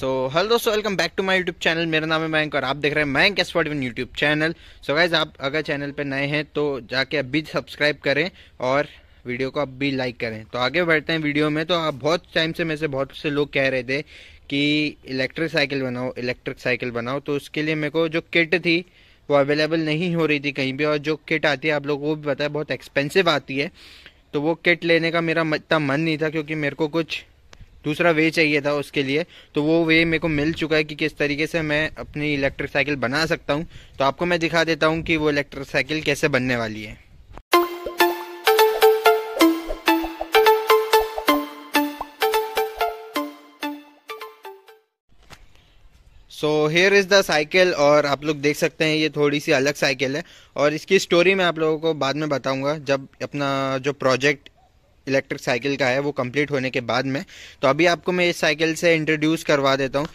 सो hello दोस्तों welcome back to my YouTube channel मेरा नाम है मैंक और आप देख रहे हैं मैंक एस इन यूट्यूब चैनल सो गाइज आप अगर चैनल पर नए हैं तो जाके अभी सब्सक्राइब करें और वीडियो को अब भी लाइक करें तो आगे बढ़ते हैं वीडियो में तो आप बहुत टाइम से मेरे से बहुत से लोग कह रहे थे कि इलेक्ट्रिक साइकिल बनाओ इलेक्ट्रिक साइकिल बनाओ तो उसके लिए मेरे को जो किट थी वो अवेलेबल नहीं हो रही थी कहीं भी और जो किट आती है आप लोगों को भी पता है बहुत एक्सपेंसिव आती है तो वो किट लेने का मेरा इतना मन नहीं था क्योंकि मेरे को कुछ दूसरा वे चाहिए था उसके लिए तो वो वे मेरे को मिल चुका है कि किस तरीके से मैं अपनी इलेक्ट्रिक साइकिल बना सकता हूँ तो आपको मैं दिखा देता हूँ कि वो इलेक्ट्रिक साइकिल कैसे बनने वाली है so here is the cycle और आप लोग देख सकते हैं ये थोड़ी सी अलग साइकिल है और इसकी स्टोरी मैं आप लोगों को बाद में बताऊंगा जब अपना जो प्रोजेक्ट इलेक्ट्रिक साइकिल का है वो कंप्लीट होने के बाद में तो अभी आपको मैं इस साइकिल से इंट्रोड्यूस करवा देता हूँ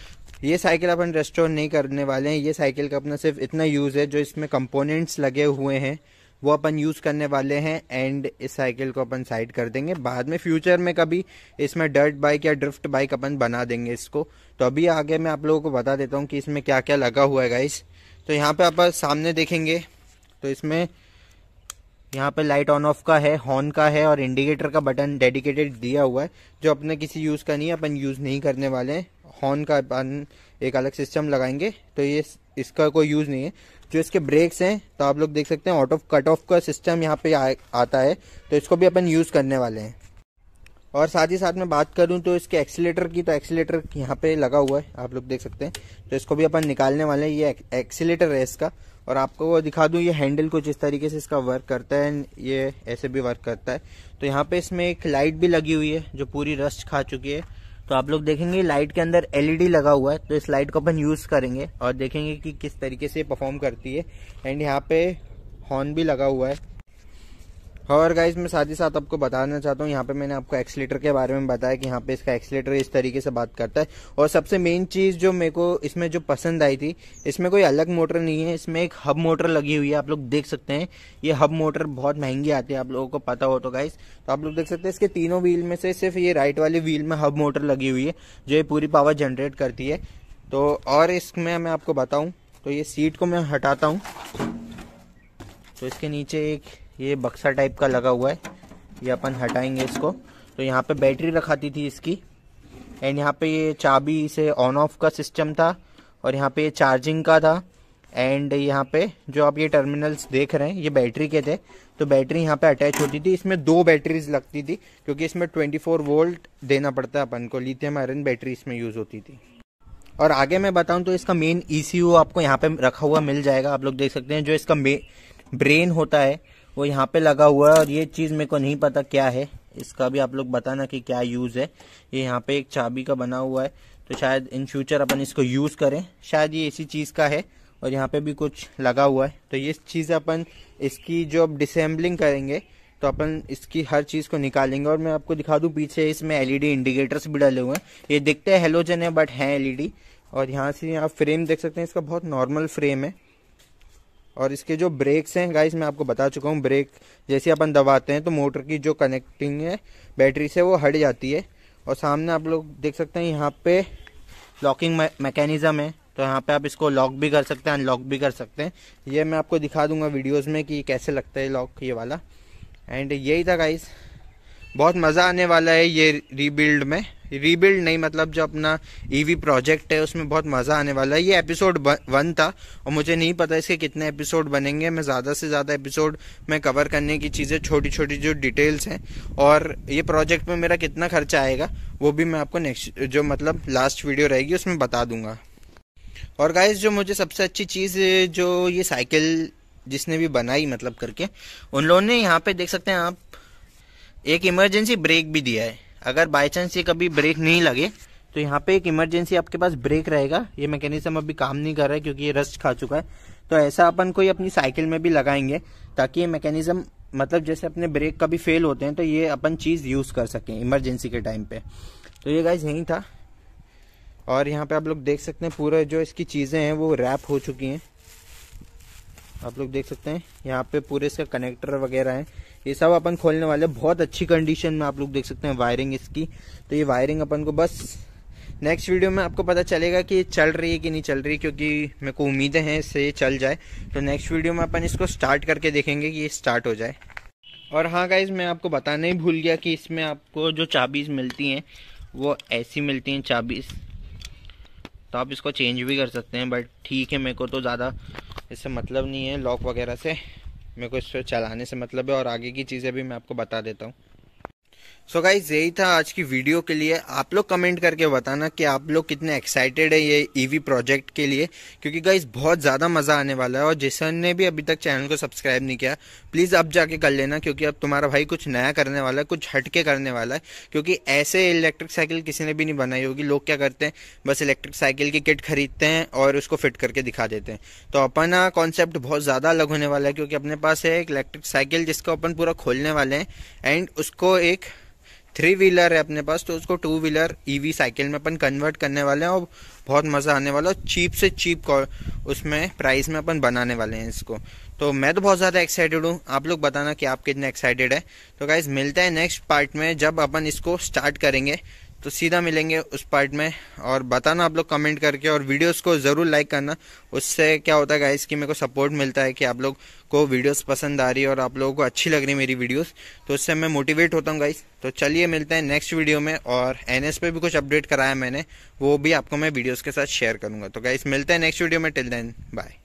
ये साइकिल अपन रेस्टोर नहीं करने वाले हैं ये साइकिल का अपना सिर्फ इतना यूज़ है जो इसमें कंपोनेंट्स लगे हुए हैं वो अपन यूज़ करने वाले हैं एंड इस साइकिल को अपन साइड कर देंगे बाद में फ्यूचर में कभी इसमें डर्ट बाइक या ड्रिफ्ट बाइक अपन बना देंगे इसको तो अभी आगे मैं आप लोगों को बता देता हूँ कि इसमें क्या क्या लगा हुआ है गाइस तो यहाँ पर आप सामने देखेंगे तो इसमें यहाँ पे लाइट ऑन ऑफ का है हॉर्न का है और इंडिकेटर का बटन डेडिकेटेड दिया हुआ है जो अपने किसी यूज़ का नहीं है अपन यूज़ नहीं करने वाले हैं हॉर्न का अपन एक अलग सिस्टम लगाएंगे तो ये इसका कोई यूज़ नहीं है जो इसके ब्रेक्स हैं तो आप लोग देख सकते हैं ऑटो कट ऑफ का सिस्टम यहाँ पे आ, आता है तो इसको भी अपन यूज़ करने वाले हैं और साथ ही साथ में बात करूं तो इसके एक्सीटर की तो एक्सीटर यहाँ पे लगा हुआ है आप लोग देख सकते हैं तो इसको भी अपन निकालने वाले हैं ये एक्सीटर है इसका और आपको वो दिखा दूं ये हैंडल कुछ इस तरीके से इसका वर्क करता है ये ऐसे भी वर्क करता है तो यहाँ पे इसमें एक लाइट भी लगी हुई है जो पूरी रस्ट खा चुकी है तो आप लोग देखेंगे लाइट के अंदर एलईडी लगा हुआ है तो इस लाइट को अपन यूज़ करेंगे और देखेंगे कि किस तरीके से परफॉर्म करती है एंड यहाँ पे हॉर्न भी लगा हुआ है हाँ, और गाइज मैं साथ ही साथ आपको बताना चाहता हूँ यहाँ पे मैंने आपको एक्सलेटर के बारे में बताया कि यहाँ पे इसका एक्सलेटर इस तरीके से बात करता है और सबसे मेन चीज़ जो मेरे को इसमें जो पसंद आई थी इसमें कोई अलग मोटर नहीं है इसमें एक हब मोटर लगी हुई है आप लोग देख सकते हैं ये हब मोटर बहुत महंगी आती है आप लोगों को पता हो तो गाइज तो आप लोग देख सकते हैं इसके तीनों व्हील में से सिर्फ ये राइट वाले व्हील में हब मोटर लगी हुई है जो ये पूरी पावर जनरेट करती है तो और इसमें मैं आपको बताऊँ तो ये सीट को मैं हटाता हूँ तो इसके नीचे एक ये बक्सा टाइप का लगा हुआ है ये अपन हटाएंगे इसको तो यहाँ पे बैटरी रखाती थी इसकी एंड यहाँ पे ये चाबी से ऑन ऑफ का सिस्टम था और यहाँ पे ये चार्जिंग का था एंड यहाँ पे जो आप ये टर्मिनल्स देख रहे हैं ये बैटरी के थे तो बैटरी यहाँ पे अटैच होती थी इसमें दो बैटरीज लगती थी क्योंकि इसमें 24 वोल्ट देना पड़ता है अपन को लिथियम आयरन बैटरी इसमें यूज़ होती थी और आगे मैं बताऊँ तो इसका मेन ई e आपको यहाँ पे रखा हुआ मिल जाएगा आप लोग देख सकते हैं जो इसका ब्रेन होता है वो यहाँ पे लगा हुआ है और ये चीज़ मेरे को नहीं पता क्या है इसका भी आप लोग बताना कि क्या यूज़ है ये यहाँ पे एक चाबी का बना हुआ है तो शायद इन फ्यूचर अपन इसको यूज़ करें शायद ये इसी चीज़ का है और यहाँ पे भी कुछ लगा हुआ है तो ये चीज़ अपन इसकी जो अब डिसेम्बलिंग करेंगे तो अपन इसकी हर चीज़ को निकालेंगे और मैं आपको दिखा दूँ पीछे इसमें एलईडी इंडिकेटर्स भी डले हुए हैं ये दिखते हैं हेलोजन है बट हैं एलईडी और यहाँ से आप फ्रेम देख सकते हैं इसका बहुत नॉर्मल फ्रेम है और इसके जो ब्रेक्स हैं गाइस मैं आपको बता चुका हूँ ब्रेक जैसे अपन दबाते हैं तो मोटर की जो कनेक्टिंग है बैटरी से वो हट जाती है और सामने आप लोग देख सकते हैं यहाँ पे लॉकिंग मैकेनिज़म है तो यहाँ पे आप इसको लॉक भी कर सकते हैं अनलॉक भी कर सकते हैं ये मैं आपको दिखा दूंगा वीडियोज़ में कि कैसे लगता है लॉक ये वाला एंड यही था गाइस बहुत मज़ा आने वाला है ये रीबिल्ड में रीबिल्ड नहीं मतलब जो अपना ईवी e प्रोजेक्ट है उसमें बहुत मज़ा आने वाला है ये एपिसोड वन था और मुझे नहीं पता इसके कितने एपिसोड बनेंगे मैं ज़्यादा से ज़्यादा एपिसोड में कवर करने की चीज़ें छोटी छोटी जो डिटेल्स हैं और ये प्रोजेक्ट में मेरा कितना खर्चा आएगा वो भी मैं आपको नेक्स्ट जो मतलब लास्ट वीडियो रहेगी उसमें बता दूंगा और गाइज जो मुझे सबसे अच्छी चीज़ जो ये साइकिल जिसने भी बनाई मतलब करके उन लोगों ने यहाँ पे देख सकते हैं आप एक इमरजेंसी ब्रेक भी दिया है अगर बाई चांस ये कभी ब्रेक नहीं लगे तो यहाँ पे एक इमरजेंसी आपके पास ब्रेक रहेगा ये मैकेनिज्म अभी काम नहीं कर रहा है क्योंकि ये रस्ट खा चुका है तो ऐसा अपन कोई अपनी साइकिल में भी लगाएंगे ताकि ये मैकेनिज्म मतलब जैसे अपने ब्रेक कभी फेल होते हैं तो ये अपन चीज़ यूज़ कर सकें इमरजेंसी के टाइम पे तो ये गाइज यही था और यहाँ पे आप लोग देख सकते हैं पूरा जो इसकी चीज़ें हैं वो रैप हो चुकी हैं आप लोग देख सकते हैं यहाँ पे पूरे इसका कनेक्टर वगैरह है ये सब अपन खोलने वाले बहुत अच्छी कंडीशन में आप लोग देख सकते हैं वायरिंग इसकी तो ये वायरिंग अपन को बस नेक्स्ट वीडियो में आपको पता चलेगा कि ये चल रही है कि नहीं चल रही क्योंकि मेरे को उम्मीदें हैं इससे चल जाए तो नेक्स्ट वीडियो में अपन इसको स्टार्ट करके देखेंगे कि ये स्टार्ट हो जाए और हाँ गाइज मैं आपको बताना ही भूल गया कि इसमें आपको जो चाबीज़ मिलती हैं वो ऐसी मिलती हैं चाबीज़ तो आप इसको चेंज भी कर सकते हैं बट ठीक है मेरे को तो ज़्यादा इससे मतलब नहीं है लॉक वगैरह से मेरे को इसको चलाने से मतलब है और आगे की चीज़ें भी मैं आपको बता देता हूँ सो गाइज यही था आज की वीडियो के लिए आप लोग कमेंट करके बताना कि आप लोग कितने एक्साइटेड है ये ईवी e प्रोजेक्ट के लिए क्योंकि गाइज बहुत ज़्यादा मज़ा आने वाला है और जिसन ने भी अभी तक चैनल को सब्सक्राइब नहीं किया प्लीज़ अब जाके कर लेना क्योंकि अब तुम्हारा भाई कुछ नया करने वाला है कुछ हटके करने वाला है क्योंकि ऐसे इलेक्ट्रिक साइकिल किसी ने भी नहीं बनाई होगी लोग क्या करते हैं बस इलेक्ट्रिक साइकिल की किट खरीदते हैं और उसको फिट करके दिखा देते हैं तो अपना कॉन्सेप्ट बहुत ज़्यादा अलग होने वाला है क्योंकि अपने पास है एक इलेक्ट्रिक साइकिल जिसको अपन पूरा खोलने वाले हैं एंड उसको एक थ्री व्हीलर है अपने पास तो उसको two wheeler EV e cycle में अपन कन्वर्ट करने वाले हैं और बहुत मज़ा आने वाला है चीप से चीप उसमें प्राइस में अपन बनाने वाले हैं इसको तो मैं तो बहुत ज़्यादा एक्साइटेड हूँ आप लोग बताना कि आप कितने एक्साइटेड है तो गाइज मिलता है नेक्स्ट पार्ट में जब अपन इसको स्टार्ट करेंगे तो सीधा मिलेंगे उस पार्ट में और बताना आप लोग कमेंट करके और वीडियोस को ज़रूर लाइक करना उससे क्या होता है गाइस कि मेरे को सपोर्ट मिलता है कि आप लोग को वीडियोस पसंद आ रही है और आप लोगों को अच्छी लग रही मेरी वीडियोस तो उससे मैं मोटिवेट होता हूँ गाइस तो चलिए मिलते हैं नेक्स्ट वीडियो में और एन पे भी कुछ अपडेट कराया मैंने वो भी आपको मैं वीडियोज़ के साथ शेयर करूँगा तो गाइस मिलते हैं नेक्स्ट वीडियो में टिल देन बाय